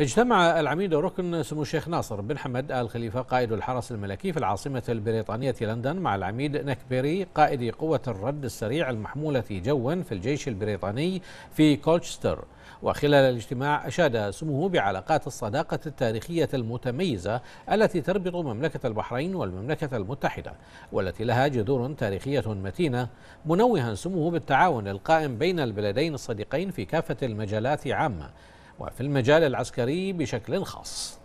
اجتمع العميد ركن سمو الشيخ ناصر بن حمد آل خليفة قائد الحرس الملكي في العاصمة البريطانية لندن مع العميد نكبيري قائد قوة الرد السريع المحمولة جوا في الجيش البريطاني في كولتشستر وخلال الاجتماع أشاد سموه بعلاقات الصداقة التاريخية المتميزة التي تربط مملكة البحرين والمملكة المتحدة والتي لها جذور تاريخية متينة منوها سموه بالتعاون القائم بين البلدين الصديقين في كافة المجالات عامة وفي المجال العسكري بشكل خاص